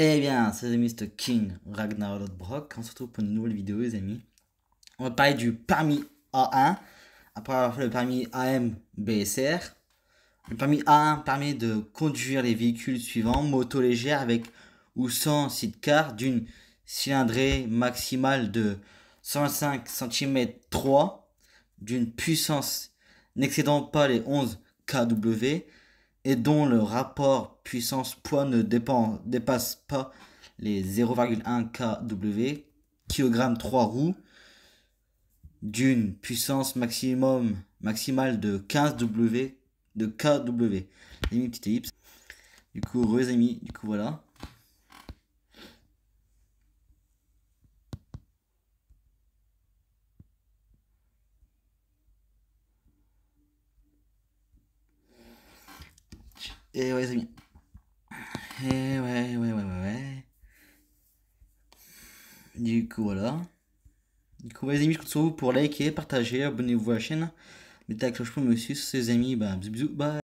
Eh bien, c'est Mr. King Ragnar Lodbrok. On hein, se retrouve pour une nouvelle vidéo, les amis. On va parler du permis A1. Après avoir fait le permis AM BSR. Le permis A1 permet de conduire les véhicules suivants moto légère avec ou sans sidecar d'une cylindrée maximale de 105 cm 3 d'une puissance n'excédant pas les 11 kW et dont le rapport puissance-poids ne dépasse pas les 0,1 kW, kg 3 roues, d'une puissance maximum, maximale de 15 W, de kW. J'ai mis petite ellipse. Du coup, heureux du coup voilà. Et eh ouais, les amis. Et eh ouais, ouais, ouais, ouais, ouais. Du coup, voilà. Du coup, les amis, je compte sur vous pour liker, partager, abonnez-vous à la chaîne. Mettez la cloche pour me suivre. Les amis, bah, bisous, bisous, bye.